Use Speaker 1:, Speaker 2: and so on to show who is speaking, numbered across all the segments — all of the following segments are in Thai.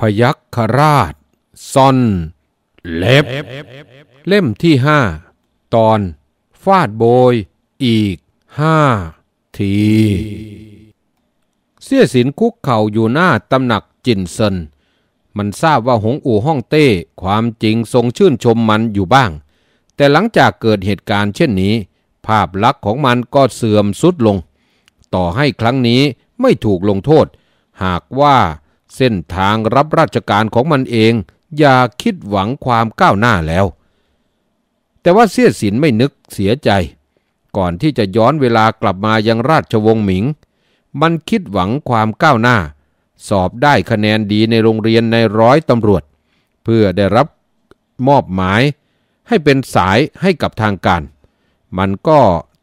Speaker 1: พยัคฆราชซ่อน เล็บ เล่มที่ห้า ตอน ฟาดโบย อีกห้า ที เสี้ยสินคุกเข่าอยู่หน้าตำหนักจินเซนมันทราบว่าหงอู่ห้องเต้ความจริงทรงชื่นชมมันอยู่บ้าง แต่หลังจากเกิดเหตุการณ์เช่นนี้ ภาพลักษณ์ของมันก็เสื่อมสุดลง ต่อให้ครั้งนี้ไม่ถูกลงโทษ หากว่าเส้นทางรับราชการของมันเองอย่าคิดหวังความก้าวหน้าแล้ว แต่ว่าเสียสินไม่นึกเสียใจ ก่อนที่จะย้อนเวลากลับมายังราชวงศ์หมิง มันคิดหวังความก้าวหน้า สอบได้คะแนนดีในโรงเรียนในร้อยตำรวจ เพื่อได้รับมอบหมายให้เป็นสายให้กับทางการ มันก็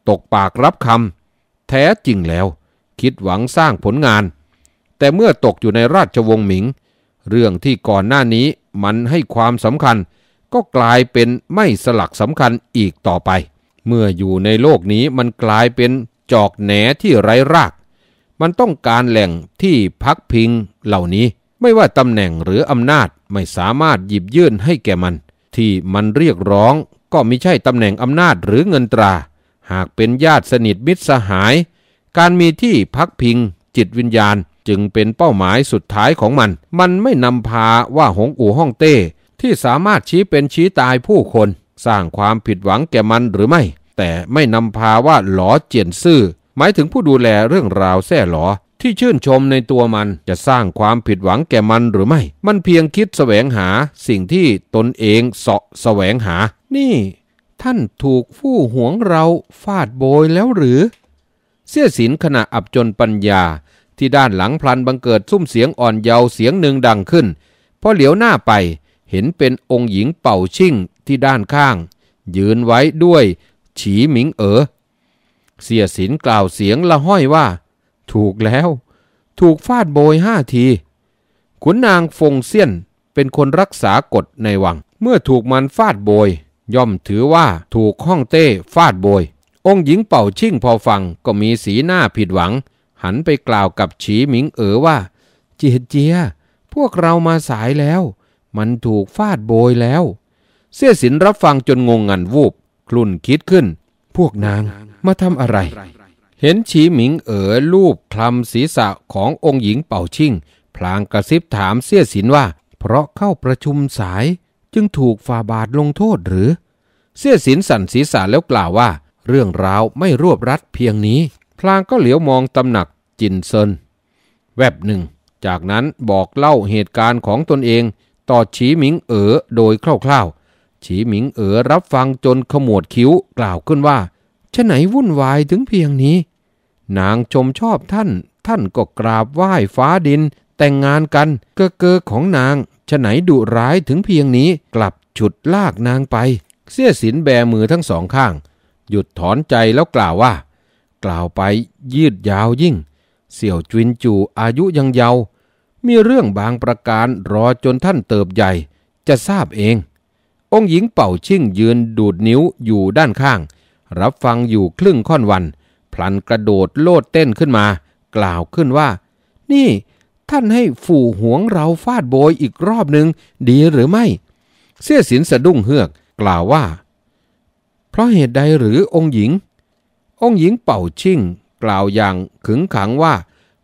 Speaker 1: ตกปากรับคำแท้จริงแล้วคิดหวังสร้างผลงานแต่เมื่อตกอยู่ในราชวงศ์หมิง เรื่องที่ก่อนหน้านี้มันให้ความสำคัญ ก็กลายเป็นไม่สลักสำคัญอีกต่อไป เมื่ออยู่ในโลกนี้มันกลายเป็นจอกแหนที่ไร้ราก มันต้องการแหล่งที่พักพิงเหล่านี้ ไม่ว่าตำแหน่งหรืออำนาจไม่สามารถหยิบยื่นให้แก่มัน ที่มันเรียกร้องก็มิใช่ตำแหน่งอำนาจหรือเงินตรา หากเป็นญาติสนิทมิตรสหาย การมีที่พักพิง จิตวิญญาณจึงเป็นเป้าหมายสุดท้ายของมัน มันไม่นำพาว่าหงอู่ฮ่องเต้ที่สามารถชี้เป็นชี้ตายผู้คน สร้างความผิดหวังแก่มันหรือไม่ แต่ไม่นำพาว่าหลอเจียนซื่อ หมายถึงผู้ดูแลเรื่องราวแท่หลอ ที่ชื่นชมในตัวมันจะสร้างความผิดหวังแก่มันหรือไม่ มันเพียงคิดแสวงหาสิ่งที่ตนเองเสาะแสวงหา นี่ ท่านถูกผู้หวงเราฟาดโบยแล้วหรือ เสี้ยสินขณะอับจนปัญญาที่ด้านหลังพลันบังเกิดซุ้มเสียงอ่อนเยาว์เสียงหนึ่งดังขึ้นพอเหลียวหน้าไปเห็นเป็นองค์หญิงเป่าชิ่งที่ด้านข้าง ยืนไว้ด้วยฉีหมิงเอ๋อเสียสินกล่าวเสียงละห้อยว่า ถูกแล้วถูกฟาดโบยห้าทีขุนนางฟงเซียนเป็นคนรักษากฎในวัง เมื่อถูกมันฟาดโบยย่อมถือว่าถูกห้องเต้ฟาดโบยองค์หญิงเป่าชิ่งพอฟังก็มีสีหน้าผิดหวังหันไปกล่าวกับฉีหมิงเอ๋อว่าเจียเจียพวกเรามาสายแล้ว มันถูกฟาดโบยแล้ว เสี้ยสินรับฟังจนงงงันวูบคลุ่นคิดขึ้น พวกนางมาทำอะไร เห็นฉีหมิงเอ๋อลูบคลำศีรษะขององค์หญิงเป่าชิ่งพลางกระซิบถามเสี้ยสินว่าเพราะเข้าประชุมสาย จึงถูกฝ่าบาทลงโทษหรือ เสี้ยสินสั่นศีรษะแล้วกล่าวว่า เรื่องราวไม่รวบรัดเพียงนี้พลางก็เหลียวมองตำหนักจินเซิน แวบหนึ่ง จากนั้นบอกเล่าเหตุการณ์ของตนเอง ต่อฉีหมิงเอ๋อ โดยคร่าวๆ ฉีหมิงเอ๋อรับฟังจนขมวดคิ้วกล่าวขึ้นว่าชะไหนวุ่นวายถึงเพียงนี้ นางชมชอบท่าน ท่านก็กราบไหว้ฟ้าดิน แต่งงานกันเกอเกอของนางชะไหนดุร้ายถึงเพียงนี้ กลับฉุดลากนางไป เสี้ยสินแบมือทั้งสองข้าง หยุดถอนใจแล้วกล่าวว่ากล่าวไปยืดยาวยิ่ง เสี่ยวจุนจูอายุยังเยาว์มีเรื่องบางประการรอจนท่านเติบใหญ่ จะทราบเอง องค์หญิงเป่าชิ่งยืนดูดนิ้วอยู่ด้านข้าง รับฟังอยู่ครึ่งค่อนวันพลันกระโดดโลดเต้นขึ้นมา กล่าวขึ้นว่า นี่ท่านให้ฝู่หวงเราฟาดโบยอีกรอบหนึ่งดีหรือไม่ เสี้ยสินสะดุ้งเฮือก กล่าวว่า เพราะเหตุใดหรือองค์หญิงองค์หญิงเป่าชิ่งกล่าวอย่างขึงขังว่า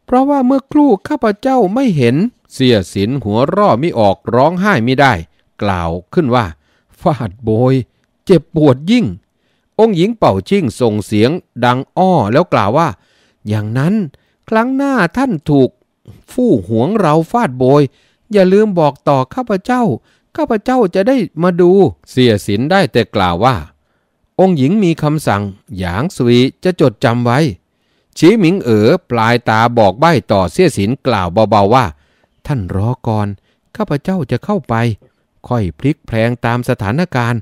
Speaker 1: เพราะว่าเมื่อครู่ข้าพเจ้าไม่เห็น เสียสินหัวร่อมิออกร้องไห้ไม่ได้ กล่าวขึ้นว่าฟาดโบยเจ็บปวดยิ่ง องค์หญิงเป่าชิ่งส่งเสียงดังอ้อแล้วกล่าวว่า อย่างนั้น ครั้งหน้าท่านถูก ฟู่หวงเราฟาดโบยอย่าลืมบอกต่อข้าพเจ้าข้าพเจ้าจะได้มาดูเสียสินได้แต่กล่าวว่าองค์หญิงมีคำสั่งหยางสุยจะจดจำไว้ชีหมิงเอ๋อปลายตาบอกใบต่อเสี้ยสินกล่าวเบาๆว่า ท่านรอก่อนข้าพเจ้าจะเข้าไป ค่อยพลิกแพลงตามสถานการณ์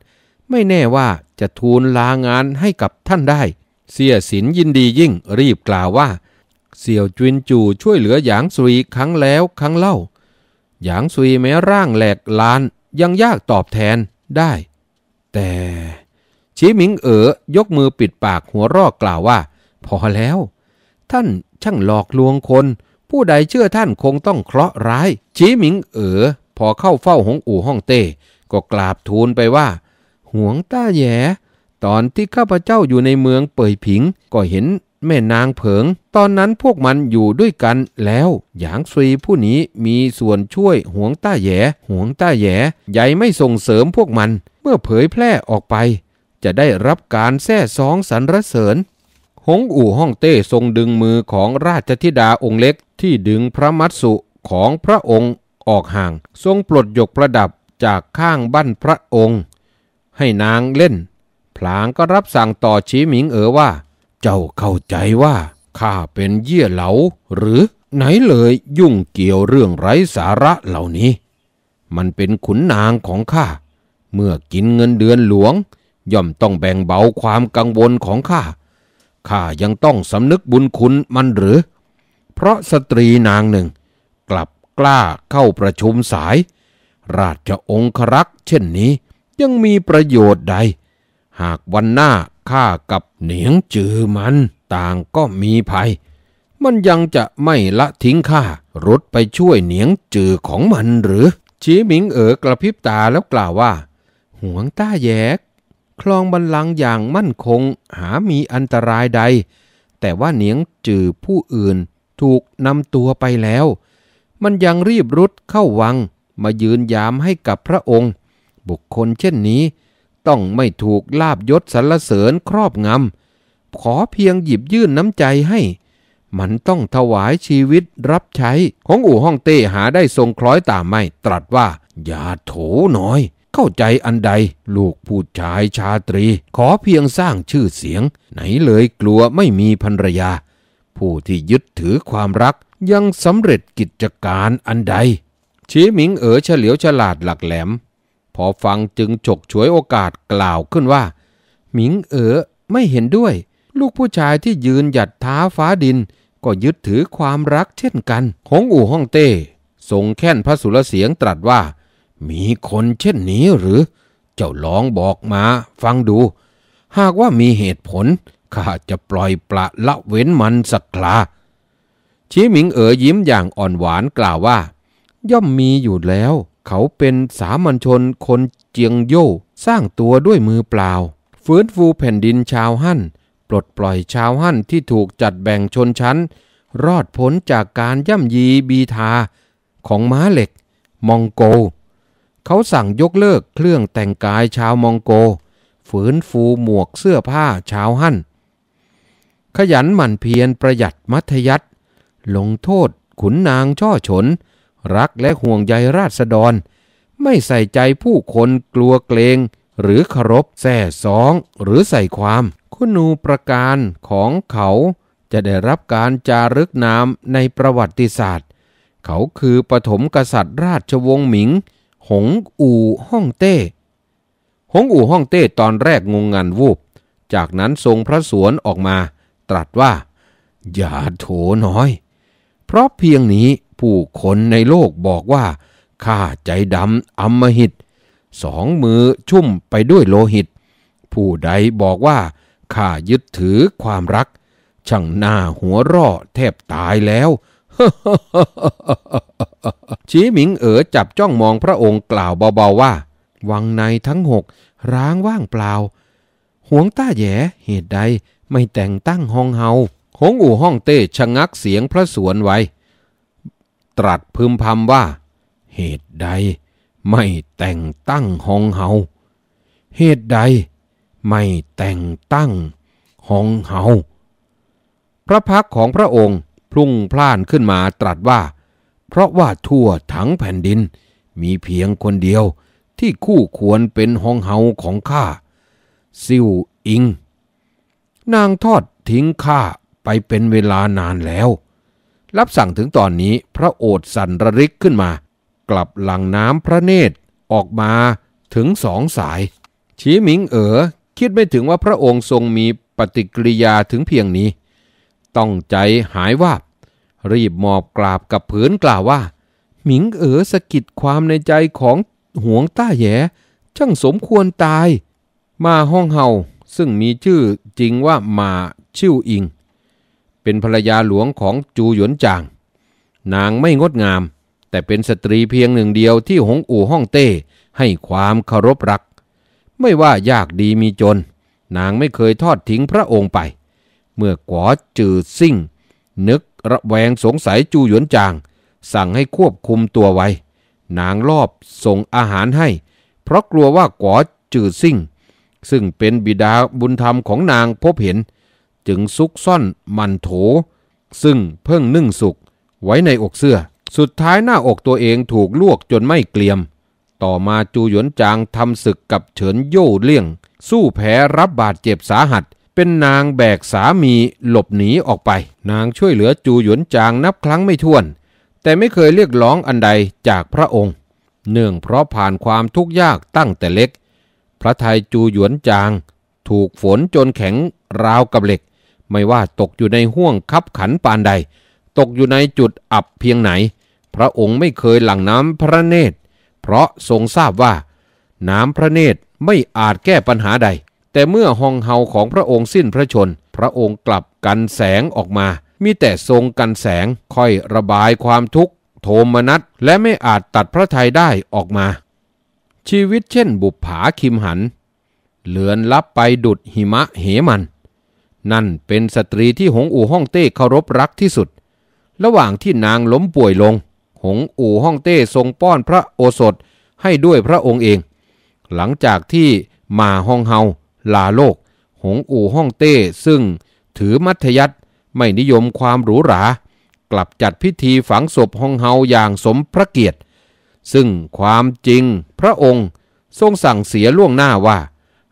Speaker 1: ไม่แน่ว่าจะทูลลางานให้กับท่านได้ เสี้ยสินยินดียิ่งรีบกล่าวว่า เสี่ยวจุนจูช่วยเหลือหยางสุยครั้งแล้วครั้งเล่าหยางสุยแม้ร่างแหลกลานยังยากตอบแทนได้ แต่ชีหมิงเอ๋อ ยกมือปิดปากหัวรอกกล่าวว่า พอแล้ว ท่านช่างหลอกลวงคน ผู้ใดเชื่อท่านคงต้องเคราะห์ร้าย ชีหมิงเอ๋อ พอเข้าเฝ้าหงอู่ห้องเต้ก็กราบทูลไปว่าห่วงต้าแย่ตอนที่ข้าพเจ้าอยู่ในเมืองเปยผิง ก็เห็นแม่นางเผิง ตอนนั้นพวกมันอยู่ด้วยกัน แล้วหยางซุยผู้นี้มีส่วนช่วยห่วงต้าแย่ห่วงต้าแย่ใหญ่ไม่ส่งเสริมพวกมัน เมื่อเผยแพร่ออกไปจะได้รับการแท้สองสรรเสริญหงอู่ฮ่องเต้ทรงดึงมือของราชธิดาองค์เล็กที่ดึงพระมัตสุของพระองค์ออกห่างทรงปลดยกประดับจากข้างบั้นพระองค์ให้นางเล่น พลางก็รับสั่งต่อชีหมิงเอ๋อว่า เจ้าเข้าใจว่าข้าเป็นเยี่ยเหลา หรือไหนเลยยุ่งเกี่ยวเรื่องไร้สาระเหล่านี้ มันเป็นขุนนางของข้าเมื่อกินเงินเดือนหลวงย่อมต้องแบ่งเบาความกังวลของข้า ข้ายังต้องสำนึกบุญคุณมันหรือ เพราะสตรีนางหนึ่งกลับกล้าเข้าประชุมสาย ราชองครักษ์เช่นนี้ยังมีประโยชน์ใด หากวันหน้าข้ากับเหนียงจือมัน ต่างก็มีภัย มันยังจะไม่ละทิ้งข้ารุดไปช่วยเหนียงจือของมันหรือชีหมิงเอ๋อกระพริบตาแล้วกล่าวว่าห่วงต้าแยกคลองบันลังอย่างมั่นคงหามีอันตรายใด แต่ว่าเหนียงจือผู้อื่นถูกนำตัวไปแล้ว มันยังรีบรุดเข้าวัง มายืนยามให้กับพระองค์ บุคคลเช่นนี้ ต้องไม่ถูกลาบยศสรรเสริญครอบงำขอเพียงหยิบยื่นน้ำใจให้ มันต้องถวายชีวิตรับใช้ ของอู่ห้องเต้หาได้ทรงคล้อยตามไม่ตรัสว่าอย่าโถน้อยเข้าใจอันใดลูกผู้ชายชาตรี ขอเพียงสร้างชื่อเสียง ไหนเลยกลัวไม่มีภรรยา ผู้ที่ยึดถือความรักยังสำเร็จกิจการอันใดชีหมิงเอ๋อเฉลียวฉลาดหลักแหลม พอฟังจึงฉกฉวยโอกาสกล่าวขึ้นว่าหมิงเอ๋อไม่เห็นด้วย ลูกผู้ชายที่ยืนหยัดท้าฟ้าดิน ก็ยึดถือความรักเช่นกันหงอู่ฮ่องเต้ทรงแค้นพระสุรเสียงตรัสว่ามีคนเช่นนี้หรือ เจ้าลองบอกมาฟังดู หากว่ามีเหตุผล ข้าจะปล่อยปละละเว้นมันสักคราชีหมิงเอ๋ยยิ้มอย่างอ่อนหวานกล่าวว่า ย่อมมีอยู่แล้ว เขาเป็นสามัญชนคนเจียงโย่สร้างตัวด้วยมือเปล่า ฟื้นฟูแผ่นดินชาวฮั่น ปลดปล่อยชาวฮั่นที่ถูกจัดแบ่งชนชั้น รอดพ้นจากการย่ำยีบีทา ของม้าเหล็ก มองโกเขาสั่งยกเลิกเครื่องแต่งกายชาวมองโก ฝืนฟูหมวกเสื้อผ้าชาวหั่น ขยันหมั่นเพียรประหยัดมัธยัติลงโทษ ขุนนางช่อฉนรักและห่วงใยราษฎร ไม่ใส่ใจผู้คนกลัวเกรง หรือเคารพแส่สอง หรือใส่ความ คุณูประการของเขาจะได้รับการจารึกนามในประวัติศาสตร์ เขาคือปฐมกษัตริย์ราชวงศ์หมิงหงอู่ฮองเต้ หงอู่ฮองเต้ตอนแรกงงงันวูบ จากนั้นทรงพระสวนออกมา ตรัสว่าอย่าโถน้อย เพราะเพียงนี้ผู้คนในโลกบอกว่าข้าใจดำอมหิตสองมือชุ่มไปด้วยโลหิต ผู้ใดบอกว่าข้ายึดถือความรักช่างหน้าหัวร่อแทบตายแล้วชี้หมิงเอ๋อจับจ้องมองพระองค์กล่าวเบาๆ ว่า วังในทั้งหกร้างว่างเปล่าห่วงต้าแย่เหตุใดไม่แต่งตั้งห้องเฮาหงอู่ห้องเต้ชะงักเสียงพระสวนไว้ ตรัสพึมพำว่า เหตุใด ไม่แต่งตั้งห้องเฮาเหตุใด ไม่แต่งตั้งห้องเฮาพระพักของพระองค์พลุ่งพล่านขึ้นมาตรัสว่าเพราะว่าทั่วทั้งแผ่นดินมีเพียงคนเดียวที่คู่ควรเป็นหองเฮาของข้าซิ่วอิง นางทอดทิ้งข้าไปเป็นเวลานานแล้ว รับสั่งถึงตอนนี้พระโอษสันระริกขึ้นมา กลับหลังน้ำพระเนตรออกมาถึงสองสาย ชีหมิงเอ๋อคิดไม่ถึงว่าพระองค์ทรงมีปฏิกิริยาถึงเพียงนี้ ต้องใจหายวาบรีบหมอบกราบกับผืนกล่าวว่า หมิงเอ๋อสะกิดความในใจของหวงต้าแย่ช่างสมควรตาย มาห้องเฮาซึ่งมีชื่อจริงว่ามาชิ่วอิง เป็นภรรยาหลวงของจูหยวนจางนางไม่งดงาม แต่เป็นสตรีเพียงหนึ่งเดียวที่หงอู่ห้องเต้ให้ความเคารพรัก ไม่ว่ายากดีมีจน นางไม่เคยทอดทิ้งพระองค์ไป เมื่อก๋อจือซิ่งนึกระแวงสงสัยจูหยวนจางสั่งให้ควบคุมตัวไว้ นางรอบส่งอาหารให้เพราะกลัวว่าก๋อจือซิ่ง ซึ่งเป็นบิดาบุญธรรมของนางพบเห็น จึงซุกซ่อนมันโถซึ่งเพิ่งนึ่งสุกไว้ในอกเสื้อ สุดท้ายหน้าอกตัวเองถูกลวกจนไม่เกลียม ต่อมาจูหยวนจางทำศึกกับเฉินโย่เลี่ยง สู้แพ้รับบาดเจ็บสาหัสเป็นนางแบกสามีหลบหนีออกไป นางช่วยเหลือจูหยวนจางนับครั้งไม่ถ้วน แต่ไม่เคยเรียกร้องอันใดจากพระองค์ เนื่องเพราะผ่านความทุกข์ยากตั้งแต่เล็ก พระไทยจูหยวนจางถูกฝนจนแข็งราวกับเหล็ก ไม่ว่าตกอยู่ในห้วงคับขันปานใด ตกอยู่ในจุดอับเพียงไหน พระองค์ไม่เคยหลั่งน้ำพระเนตร เพราะทรงทราบว่า น้ำพระเนตรไม่อาจแก้ปัญหาใดแต่เมื่อฮองเฮาของพระองค์สิ้นพระชน พระองค์กลับกันแสงออกมา มีแต่ทรงกันแสงค่อยระบายความทุกข์โทมนัสและไม่อาจตัดพระทัยได้ออกมา ชีวิตเช่นบุปผาคิมหันเลือนลับไปดุดหิมะเหมัน นั่นเป็นสตรีที่หงอู่ห้องเต้เคารพรักที่สุด ระหว่างที่นางล้มป่วยลง หงอู่ห้องเต้ทรงป้อนพระโอสถให้ด้วยพระองค์เอง หลังจากที่มาฮองเฮาลาโลก หงอู่ฮ่องเต้ ซึ่งถือมัธยัติไม่นิยมความหรูหรา กลับจัดพิธีฝังศพฮองเฮาอย่างสมพระเกียรติ ซึ่งความจริงพระองค์ทรงสั่งเสียล่วงหน้าว่า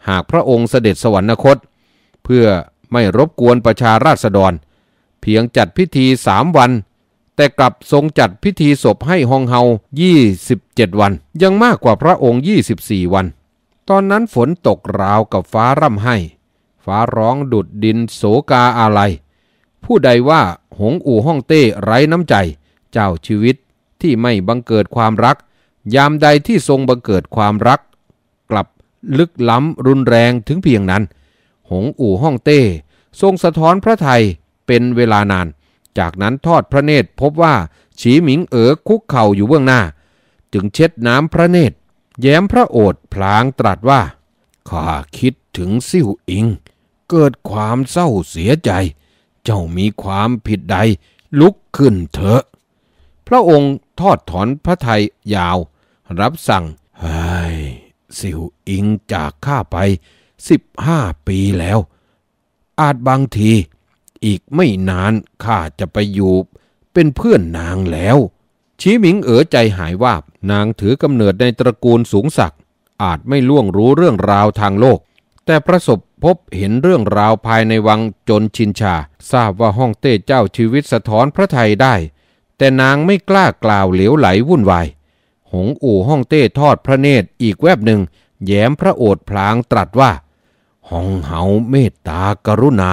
Speaker 1: หากพระองค์เสด็จสวรรคต เพื่อไม่รบกวนประชาราษฎร เพียงจัดพิธีสามวัน แต่กลับทรงจัดพิธีศพให้ฮองเฮา27 วัน ยังมากกว่าพระองค์24วันตอนนั้นฝนตกราวกับฟ้าร่ำให้ฟ้าร้องดุดดินโศกาอะไรผู้ใดว่าหงอู่ห้องเต้ไร้น้ำใจ เจ้าชีวิตที่ไม่บังเกิดความรัก ยามใดที่ทรงบังเกิดความรัก กลับลึกล้ำรุนแรงถึงเพียงนั้น หงอู่ห้องเต้ ทรงสะท้อนพระไทยเป็นเวลานาน จากนั้นทอดพระเนตรพบว่าฉีหมิงเอ๋อคุกเข่าอยู่เบื้องหน้า จึงเช็ดน้ำพระเนตรแย้มพระโอษฐ์พลางตรัสว่า ข้าคิดถึงซิ่วอิงเกิดความเศร้าเสียใจ เจ้ามีความผิดใดลุกขึ้นเถอะพระองค์ทอดถอนพระไทยยาวรับสั่งไอ้ซิ่วอิงจากข้าไปสิบห้าปีแล้ว อาจบางทีอีกไม่นานข้าจะไปอยู่เป็นเพื่อนนางแล้วชีหมิงเอ๋อใจหายวาบนางถือกำเนิดในตระกูลสูงศักดิ์อาจไม่ล่วงรู้เรื่องราวทางโลก แต่ประสบพบเห็นเรื่องราวภายในวังจนชินชา ทราบว่าห้องเต้เจ้าชีวิตสะท้อนพระไทยได้ แต่นางไม่กล้ากล่าวเหลวไหลวุ่นวายหงอู่ห้องเต้ทอดพระเนตรอีกแวบหนึ่ง แย้มพระโอษฐ์พลางตรัสว่าห้องเหาเมตตากรุณา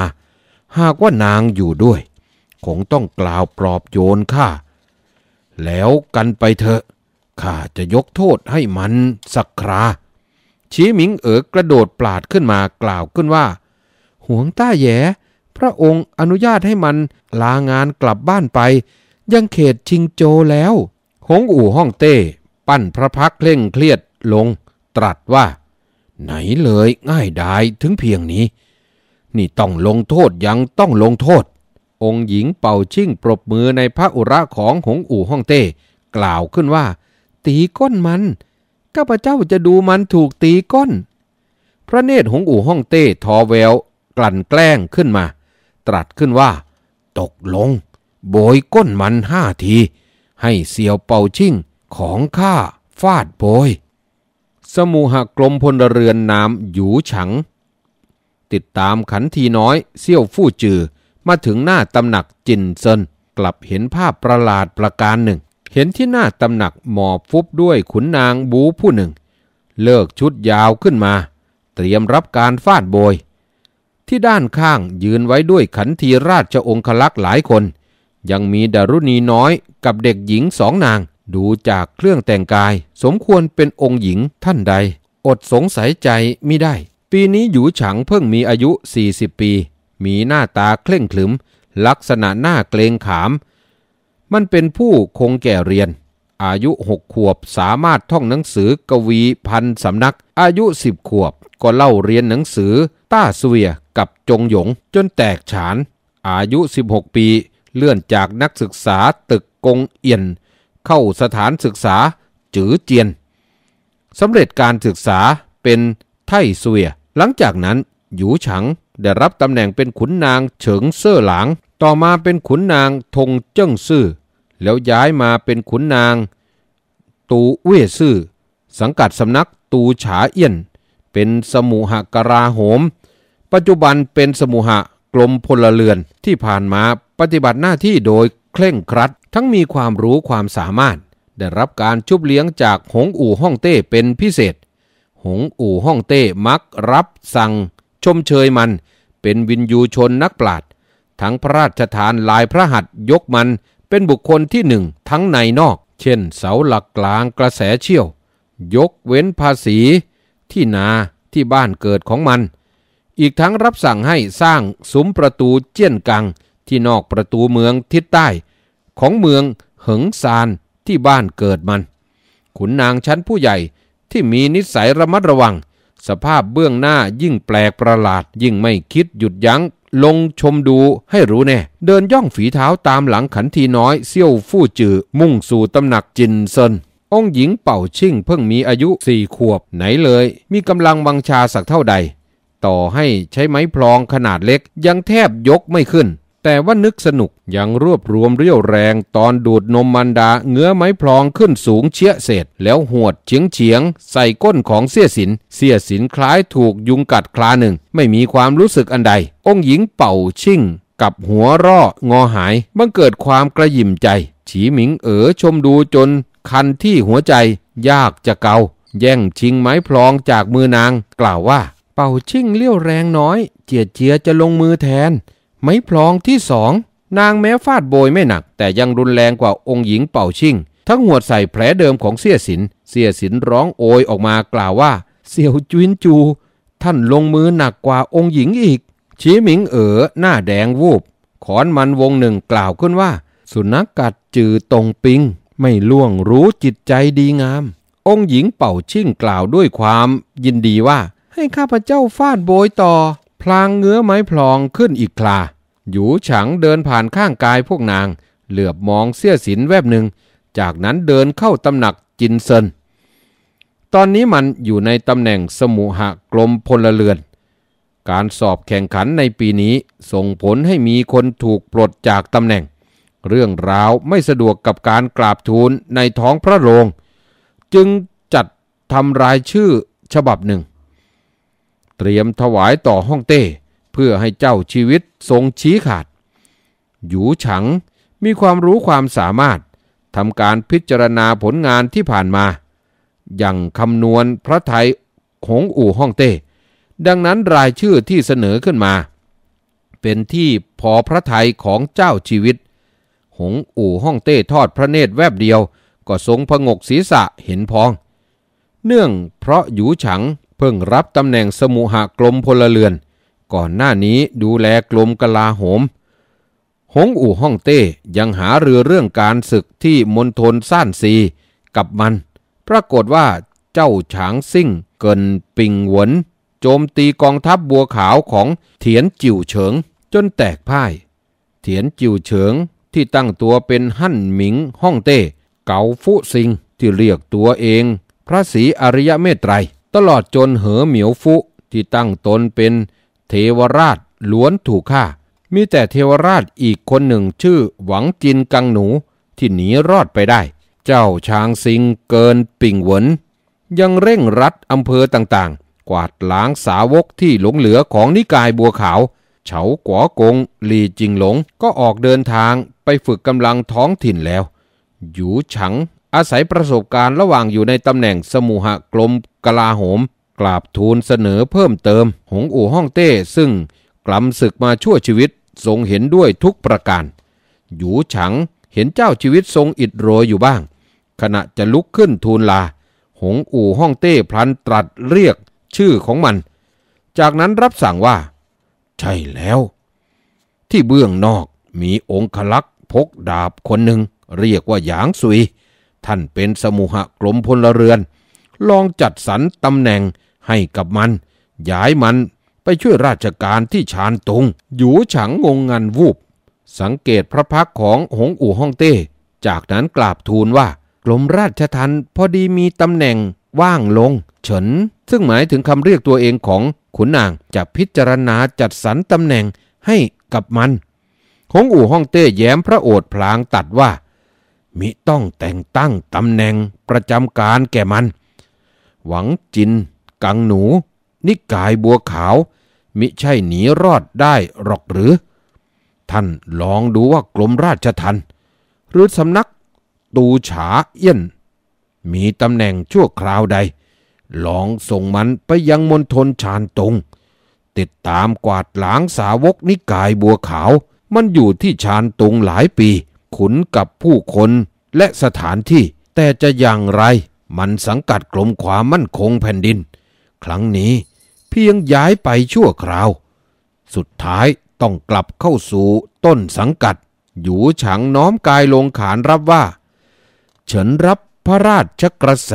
Speaker 1: หากว่านางอยู่ด้วยคงต้องกล่าวปลอบโยนข้าแล้วกันไปเถอะ ข้าจะยกโทษให้มันสักครา ชีหมิงเอ๋อกระโดดปลาดขึ้นมากล่าวขึ้นว่า ห่วงต้าแย่ พระองค์อนุญาตให้มันลางานกลับบ้านไป ยังเขตชิงโจแล้ว หงอู่ห้องเต้ปั้นพระพักเร่งเครียดลงตรัสว่า ไหนเลยง่ายดายถึงเพียงนี้ นี่ต้องลงโทษยังต้องลงโทษองค์หญิงเป่าชิ่งปรบมือในพระอุระของหงอู่ฮ่องเต้กล่าวขึ้นว่าตีก้นมันข้าพเจ้าจะดูมันถูกตีก้น พระเนตรหงอู่ฮ่องเต้ทอแววกลั่นแกล้งขึ้นมา ตรัสขึ้นว่าตกลงโบยก้นมันห้าทีให้เสี่ยวเป่าชิ่งของข้าฟาดโบย สมุหกลมพลเรือนนามหยูฉัง ติดตามขันทีน้อยเซี่ยวฟู่จือมาถึงหน้าตำหนักจินเซินกลับเห็นภาพประหลาดประการหนึ่ง เห็นที่หน้าตำหนักหมอบฟุบด้วยขุนนางบูผู้หนึ่ง เลิกชุดยาวขึ้นมา เตรียมรับการฟาดโบย ที่ด้านข้างยืนไว้ด้วยขันธีราชองคลักษ์หลายคน ยังมีดารุณีน้อยกับเด็กหญิงสองนาง ดูจากเครื่องแต่งกาย สมควรเป็นองค์หญิงท่านใด อดสงสัยใจไม่ได้ ปีนี้อยู่ฉังเพิ่งมีอายุ 40 ปีมีหน้าตาเคร่งขรึม ลักษณะหน้าเกรงขาม มันเป็นผู้คงแก่เรียน อายุหกขวบสามารถท่องหนังสือกวีพันสำนักอายุสิบขวบก็เล่าเรียนหนังสือต้าเวียกับจงหยงจนแตกฉานอายุ 16 ปีเลื่อนจากนักศึกษาตึกกงเอียน เข้าสถานศึกษา จือเจียนสำเร็จการศึกษาเป็นไทเวียหลังจากนั้นหยูฉังได้รับตำแหน่งเป็นขุนนางเฉิงเซ่อหลางต่อมาเป็นขุนนางทงเจิ้งซื่อ แล้วย้ายมาเป็นขุนนางตูเว่ซื่อ สังกัดสำนักตูฉาเอี้ยน เป็นสมุหกราโหม ปัจจุบันเป็นสมุหกลมพลเรือนที่ผ่านมาปฏิบัติหน้าที่โดยเคร่งครัด ทั้งมีความรู้ความสามารถ ได้รับการชุบเลี้ยงจากหงอู่ฮ่องเต้เป็นพิเศษ หงอู่ฮ่องเต้มักรับสั่งชมเชยมันเป็นวินยูชนนักปราชญ์ทั้งพระราชทานลายพระหัตยกมันเป็นบุคคลที่หนึ่งทั้งในนอก เช่น เสาหลักกลางกระแสเชี่ยว ยกเว้นภาษีที่นาที่บ้านเกิดของมัน อีกทั้งรับสั่งให้สร้างซุ้มประตูเจี้ยนกังที่นอกประตูเมืองทิศใต้ ของเมืองเหิงซานที่บ้านเกิดมันขุนนางชั้นผู้ใหญ่ที่มีนิสัยระมัดระวังสภาพเบื้องหน้ายิ่งแปลกประหลาดยิ่งไม่คิดหยุดยัง้ง ลงชมดูให้รู้แน่ เดินย่องฝีเท้าตามหลังขันทีน้อยเซี่ยวฟู่จือมุ่งสู่ตำหนักจินเซินองหญิงเป่าชิ่งเพิ่งมีอายุสี่ขวบไหนเลย มีกำลังวังชาสักเท่าใด ต่อให้ใช้ไม้พลองขนาดเล็กยังแทบยกไม่ขึ้นแต่ว่านึกสนุกยังรวบรวมเรี่ยวแรงตอนดูดนมมันดาเงื้อไม้พลองขึ้นสูงเชี่ยเศษ แล้วหวดเฉียงเฉียงใส่ก้นของเสียสินเสียสินคล้ายถูกยุงกัดคลาหนึ่งไม่มีความรู้สึกอันใด องหญิงเป่าชิ่งกับหัวร่องอหายบังเกิดความกระยิมใจฉีหมิงเอ๋อชมดูจนคันที่หัวใจยากจะเกาแย่งชิงไม้พลองจากมือนางกล่าวว่าเป่าชิ่งเลี้ยวแรงน้อยเจียดเจียจะลงมือแทนไม้พลองที่สองนางแม้ฟาดโบยไม่หนัก แต่ยังรุนแรงกว่าองค์หญิงเป่าชิ่งทั้งหัวใส่แผลเดิมของเสียสิน เสียสินร้องโอยออกมากล่าวว่าเสี่ยวจุนจู ท่านลงมือหนักกว่าองค์หญิงอีกชีหมิงเอ๋อหน้าแดงวูบขอนมันวงหนึ่งกล่าวขึ้นว่า สุนัขกัดจือตรงปิง ไม่ล่วงรู้จิตใจดีงาม องค์หญิงเป่าชิ่งกล่าวด้วยความ ยินดีว่าให้ข้าพเจ้าฟาดโบยต่อพลางเงื้อไม้พลองขึ้นอีกคลาหยูฉังเดินผ่านข้างกายพวกนาง เหลือบมองเสี้ยสินแวบหนึ่ง จากนั้นเดินเข้าตำหนักจินเซิน ตอนนี้มันอยู่ในตำแหน่งสมุหะกลมพลเรือน การสอบแข่งขันในปีนี้ส่งผลให้มีคนถูกปลดจากตำแหน่ง เรื่องราวไม่สะดวกกับการกราบทูลในท้องพระโรง จึงจัดทำรายชื่อฉบับหนึ่งเตรียมถวายต่อฮ่องเต้เพื่อให้เจ้าชีวิตทรงชี้ขาด หยูฉังมีความรู้ความสามารถทำการพิจารณาผลงานที่ผ่านมาอย่างคำนวณพระไทยของอู่ฮ่องเต้ดังนั้นรายชื่อที่เสนอขึ้นมา เป็นที่พอพระไทยของเจ้าชีวิต หงอู่ฮ่องเต้ทอดพระเนตรแวบเดียวก็ทรงผงกศีรษะเห็นพอง เนื่องเพราะหยูฉังเพิ่งรับตำแหน่งสมุหกรมพลเรือน ก่อนหน้านี้ดูแลกรมกลาโหม หงอู่ฮ่องเต้ยังหาเรือเรื่องการศึกที่มณฑลซ่านซีกับมัน ปรากฏว่าเจ้าฉางซิ่งเกินปิงหวน โจมตีกองทัพบบัวขาวของเถียนจิ๋วเฉิงจนแตกพ่าย เถียนจิ๋วเฉิงที่ตั้งตัวเป็นหั่นหมิงฮ่องเต้เกาฟุซิงที่เรียกตัวเอง พระศรีอริยเมตไตรตลอดจนเหอเหมียวฟุที่ตั้งตนเป็นเทวราชล้วนถูกฆ่า มีแต่เทวราชอีกคนหนึ่งชื่อหวังจินกังหนูที่หนีรอดไปได้ เจ้าช้างซิงเกินปิ่งหวนยังเร่งรัดอำเภอต่างๆ กวาดล้างสาวกที่หลงเหลือของนิกายบัวขาว เฉาก๋วกงลีจิงหลงก็ออกเดินทางไปฝึกกำลังท้องถิ่นแล้ว อยู่ฉังอาศัยประสบการณ์ระหว่างอยู่ในตำแหน่งสมุหกลมกลาโหมกราบทูลเสนอเพิ่มเติม หงอู่ฮ่องเต้ ซึ่งกลัมศึกมาชั่วชีวิตทรงเห็นด้วยทุกประการอยู่ฉังเห็นเจ้าชีวิตทรงอิดโรยอยู่บ้าง ขณะจะลุกขึ้นทูลลา หงอู่ฮ่องเต้พลันตรัสเรียกชื่อของมัน จากนั้นรับสั่งว่า ใช่แล้ว ที่เบื้องนอกมีองคลักษ์พกดาบคนหนึ่งเรียกว่าหยางซุยท่านเป็นสมุหะกลมพลเรือน ลองจัดสรรตำแหน่งให้กับมันย้ายมันไปช่วยราชการที่ชานตงอยู่ฉังงงงันวูบ สังเกตพระพักของหงอู่ฮ่องเต้ จากนั้นกราบทูลว่ากลมราชทันพอดีมีตำแหน่งว่างลงเฉินซึ่งหมายถึงคำเรียกตัวเองของขุนนางจะพิจารณาจัดสรรตำแหน่งให้กับมันหงอู่ฮ่องเต้แย้มพระโอษฐ์พลางตัดว่ามิต้องแต่งตั้งตำแหน่งประจำการแก่มัน หวังจินกังหนู นิกายบัวขาว มิใช่หนีรอดได้หรอกหรือ ท่านลองดูว่ากรมราชทันหรือสำนักตูฉาเอี้ยนมีตำแหน่งชั่วคราวใด ลองส่งมันไปยังมณฑลชานตงติดตามกวาดหลางสาวกนิกายบัวขาวมันอยู่ที่ชานตงหลายปีขุนกับผู้คนและสถานที่แต่จะอย่างไรมันสังกัดกรมความมั่นคงแผ่นดิน ครั้งนี้เพียงย้ายไปชั่วคราว สุดท้ายต้องกลับเข้าสู่ต้นสังกัด อยู่ฉังน้อมกายลงขานรับว่า ฉันรับพระราชกระแส